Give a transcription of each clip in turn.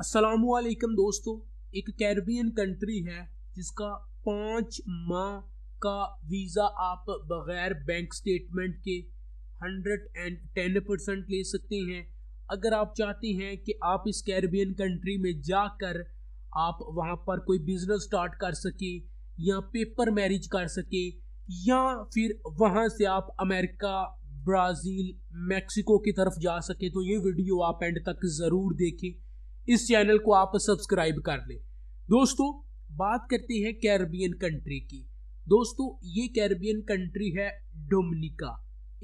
असलकम दोस्तों एक कैरबियन कंट्री है जिसका पाँच माह का वीज़ा आप बग़ैर बैंक स्टेटमेंट के हंड्रेड एंड टेन परसेंट ले सकते हैं अगर आप चाहते हैं कि आप इस कैरबियन कंट्री में जाकर आप वहाँ पर कोई बिज़नेस स्टार्ट कर सकें या पेपर मैरिज कर सकें या फिर वहाँ से आप अमेरिका ब्राज़ील मैक्सिको की तरफ जा सकें तो ये वीडियो आप एंड तक ज़रूर देखें इस चैनल को आप सब्सक्राइब कर लें दोस्तों बात करते हैं कैरबियन कंट्री की दोस्तों ये कैरबियन कंट्री है डोमिनिका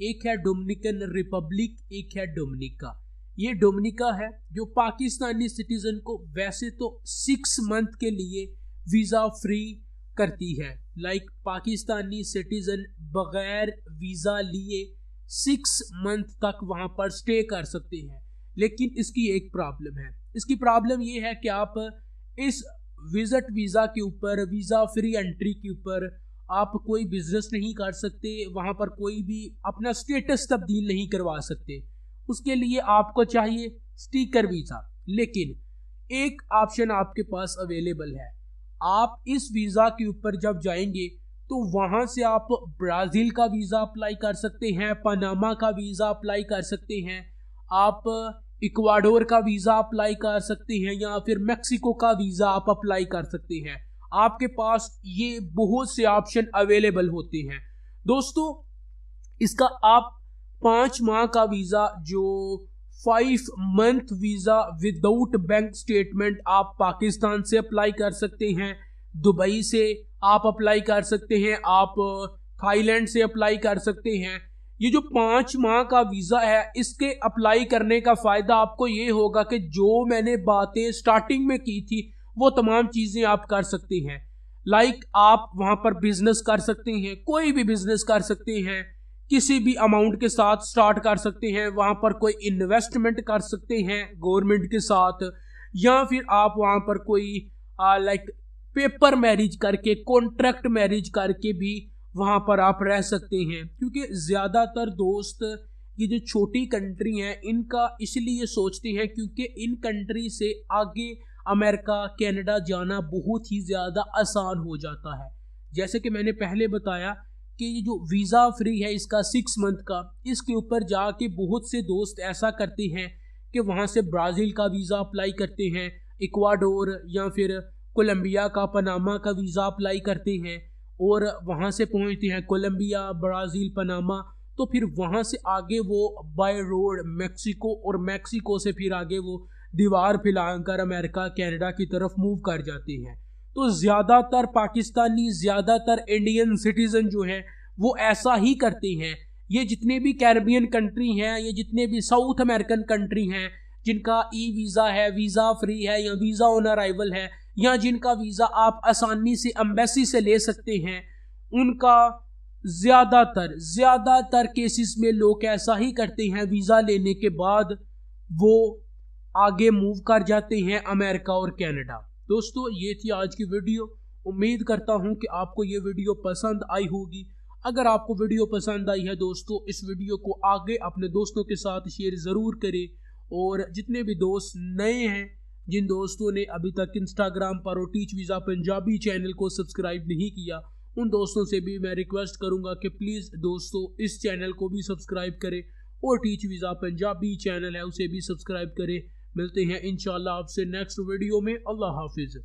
एक है डोमिनिकन रिपब्लिक एक है डोमिनिका ये डोमिनिका है जो पाकिस्तानी सिटीजन को वैसे तो सिक्स मंथ के लिए वीज़ा फ्री करती है लाइक पाकिस्तानी सिटीजन बगैर वीज़ा लिए सिक्स मंथ तक वहाँ पर स्टे कर सकते हैं लेकिन इसकी एक प्रॉब्लम है इसकी प्रॉब्लम ये है कि आप इस विज़िट वीज़ा के ऊपर वीज़ा फ्री एंट्री के ऊपर आप कोई बिजनेस नहीं कर सकते वहाँ पर कोई भी अपना स्टेटस तब्दील नहीं करवा सकते उसके लिए आपको चाहिए स्टीकर वीज़ा लेकिन एक ऑप्शन आपके पास अवेलेबल है आप इस वीज़ा के ऊपर जब जाएंगे तो वहाँ से आप ब्राज़ील का वीज़ा अप्लाई कर सकते हैं पनामा का वीज़ा अप्लाई कर सकते हैं आप इक्वाडोर का वीज़ा अप्लाई कर सकते हैं या फिर मेक्सिको का वीज़ा आप अप्लाई कर सकते हैं आपके पास ये बहुत से ऑप्शन अवेलेबल होते हैं दोस्तों इसका आप पाँच माह का वीज़ा जो five month visa without bank statement आप पाकिस्तान से अप्लाई कर सकते हैं दुबई से आप अप्लाई कर सकते हैं आप थाईलैंड से अप्लाई कर सकते हैं ये जो पाँच माह का वीज़ा है इसके अप्लाई करने का फ़ायदा आपको ये होगा कि जो मैंने बातें स्टार्टिंग में की थी वो तमाम चीज़ें आप कर सकते हैं लाइक like, आप वहाँ पर बिज़नेस कर सकते हैं कोई भी बिज़नेस कर सकते हैं किसी भी अमाउंट के साथ स्टार्ट कर सकते हैं वहाँ पर कोई इन्वेस्टमेंट कर सकते हैं गवर्नमेंट के साथ या फिर आप वहाँ पर कोई लाइक पेपर मैरिज करके कॉन्ट्रैक्ट मैरिज करके भी वहाँ पर आप रह सकते हैं क्योंकि ज़्यादातर दोस्त ये जो छोटी कंट्री हैं इनका इसलिए सोचते हैं क्योंकि इन कंट्री से आगे अमेरिका कनाडा जाना बहुत ही ज़्यादा आसान हो जाता है जैसे कि मैंने पहले बताया कि ये जो वीज़ा फ्री है इसका सिक्स मंथ का इसके ऊपर जाके बहुत से दोस्त ऐसा करते हैं कि वहाँ से ब्राज़ील का वीज़ा अप्लाई करते हैं इक्वाडोर या फिर कोलंबिया का पनामा का वीज़ा अप्लाई करते हैं और वहाँ से पहुँचती हैं कोलंबिया ब्राज़ील पनामा तो फिर वहाँ से आगे वो बाय रोड मैक्सिको और मैक्सिको से फिर आगे वो दीवार फैलाकर अमेरिका कनाडा की तरफ मूव कर जाती हैं तो ज़्यादातर पाकिस्तानी ज़्यादातर इंडियन सिटीज़न जो हैं वो ऐसा ही करती हैं ये जितने भी कैरबियन कंट्री हैं ये जितने भी साउथ अमेरिकन कंट्री हैं जिनका ई वीज़ा है वीज़ा फ्री है या वीज़ा ऑन अराइवल है या जिनका वीज़ा आप आसानी से अम्बेसी से ले सकते हैं उनका ज़्यादातर ज़्यादातर केसेस में लोग ऐसा ही करते हैं वीज़ा लेने के बाद वो आगे मूव कर जाते हैं अमेरिका और कैनेडा दोस्तों ये थी आज की वीडियो उम्मीद करता हूँ कि आपको ये वीडियो पसंद आई होगी अगर आपको वीडियो पसंद आई है दोस्तों इस वीडियो को आगे अपने दोस्तों के साथ शेयर ज़रूर करें और जितने भी दोस्त नए हैं जिन दोस्तों ने अभी तक इंस्टाग्राम पर और टीच वीज़ा पंजाबी चैनल को सब्सक्राइब नहीं किया उन दोस्तों से भी मैं रिक्वेस्ट करूंगा कि प्लीज़ दोस्तों इस चैनल को भी सब्सक्राइब करें और टीच वीज़ा पंजाबी चैनल है उसे भी सब्सक्राइब करें मिलते हैं इन आपसे नेक्स्ट वीडियो में अल्लाह हाफिज़